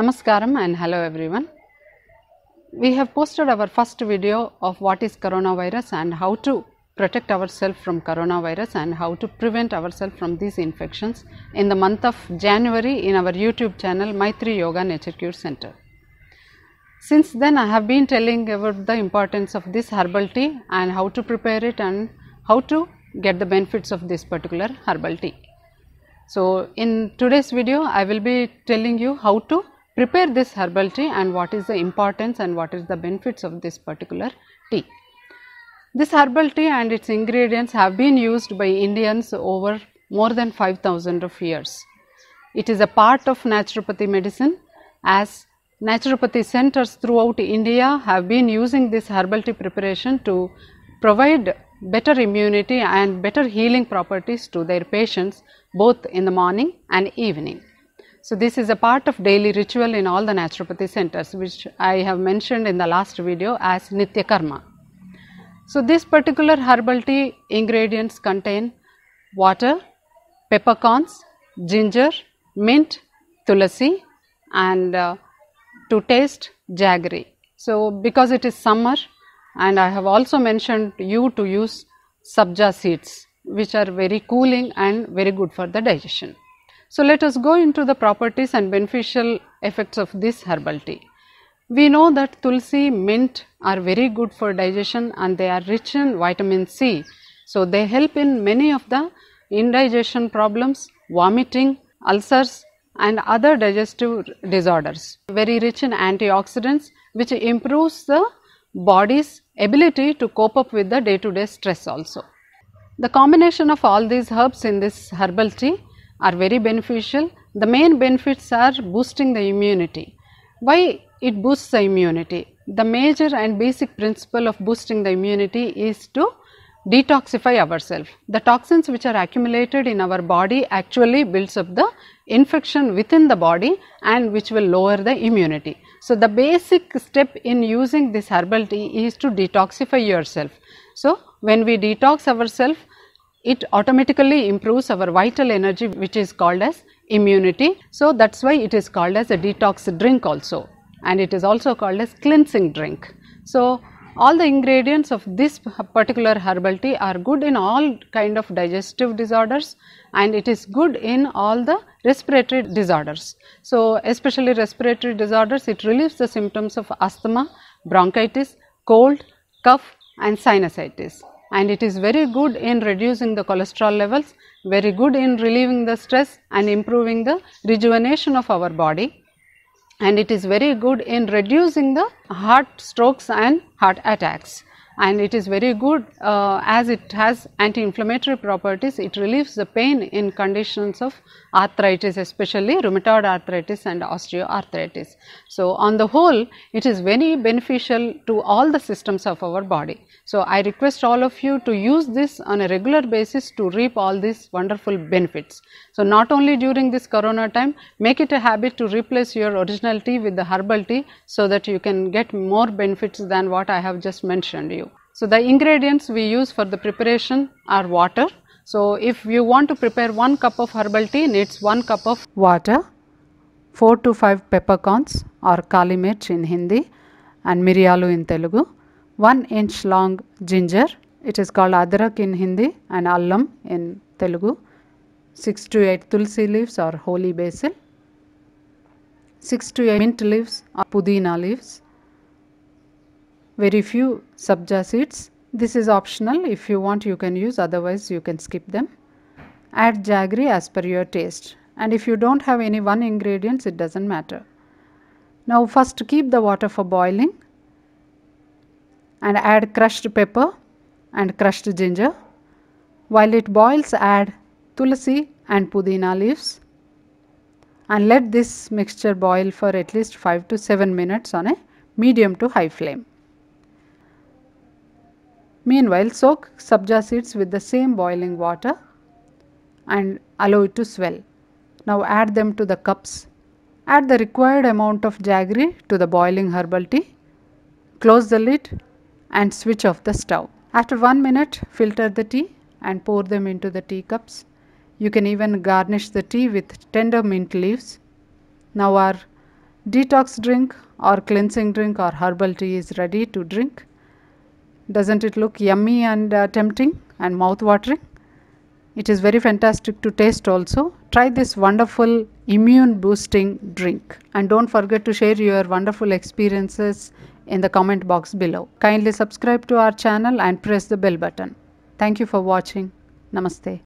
Namaskaram and hello everyone. We have posted our first video of what is coronavirus and how to protect ourselves from coronavirus and how to prevent ourselves from these infections in the month of January in our YouTube channel Maitri Yoga Nature Cure Center. Since then I have been telling about the importance of this herbal tea and how to prepare it and how to get the benefits of this particular herbal tea. So in today's video I will be telling you how to prepare this herbal tea and what is the importance and what is the benefits of this particular tea. This herbal tea and its ingredients have been used by Indians over more than 5000 of years. It is a part of naturopathy medicine as naturopathy centers throughout India have been using this herbal tea preparation to provide better immunity and better healing properties to their patients both in the morning and evening. So, this is a part of daily ritual in all the naturopathy centers which I have mentioned in the last video as Nitya Karma. So, this particular herbal tea ingredients contain water, peppercorns, ginger, mint, tulasi and uh, to taste jaggery. So, because it is summer and I have also mentioned you to use sabja seeds which are very cooling and very good for the digestion. So, let us go into the properties and beneficial effects of this herbal tea. We know that tulsi, mint are very good for digestion and they are rich in vitamin C. So, they help in many of the indigestion problems, vomiting, ulcers and other digestive disorders. Very rich in antioxidants which improves the body's ability to cope up with the day to day stress also. The combination of all these herbs in this herbal tea are very beneficial. The main benefits are boosting the immunity. Why it boosts the immunity? The major and basic principle of boosting the immunity is to detoxify ourselves. The toxins which are accumulated in our body actually builds up the infection within the body and which will lower the immunity. So, the basic step in using this herbal tea is to detoxify yourself. So, when we detox ourselves it automatically improves our vital energy which is called as immunity. So that's why it is called as a detox drink also and it is also called as cleansing drink. So all the ingredients of this particular herbal tea are good in all kind of digestive disorders and it is good in all the respiratory disorders. So especially respiratory disorders it relieves the symptoms of asthma, bronchitis, cold, cough and sinusitis and it is very good in reducing the cholesterol levels, very good in relieving the stress and improving the rejuvenation of our body and it is very good in reducing the heart strokes and heart attacks and it is very good uh, as it has anti-inflammatory properties. It relieves the pain in conditions of arthritis especially rheumatoid arthritis and osteoarthritis. So, on the whole it is very beneficial to all the systems of our body. So, I request all of you to use this on a regular basis to reap all these wonderful benefits. So, not only during this corona time make it a habit to replace your original tea with the herbal tea so that you can get more benefits than what I have just mentioned you. So, the ingredients we use for the preparation are water. So, if you want to prepare 1 cup of herbal tea needs 1 cup of water, 4 to 5 peppercorns or kali in Hindi and miryalu in Telugu, 1 inch long ginger, it is called adrak in Hindi and allam in Telugu, 6 to 8 tulsi leaves or holy basil, 6 to 8 mint leaves or pudina leaves, very few subja seeds. This is optional if you want you can use otherwise you can skip them. Add jaggery as per your taste and if you don't have any one ingredients it doesn't matter. Now first keep the water for boiling and add crushed pepper and crushed ginger. While it boils add tulsi and pudina leaves and let this mixture boil for at least 5 to 7 minutes on a medium to high flame. Meanwhile, soak sabja seeds with the same boiling water and allow it to swell. Now add them to the cups. Add the required amount of jaggery to the boiling herbal tea. Close the lid and switch off the stove. After 1 minute, filter the tea and pour them into the teacups. You can even garnish the tea with tender mint leaves. Now our detox drink or cleansing drink or herbal tea is ready to drink. Doesn't it look yummy and uh, tempting and mouth-watering? It is very fantastic to taste also. Try this wonderful immune boosting drink and don't forget to share your wonderful experiences in the comment box below. Kindly subscribe to our channel and press the bell button. Thank you for watching. Namaste.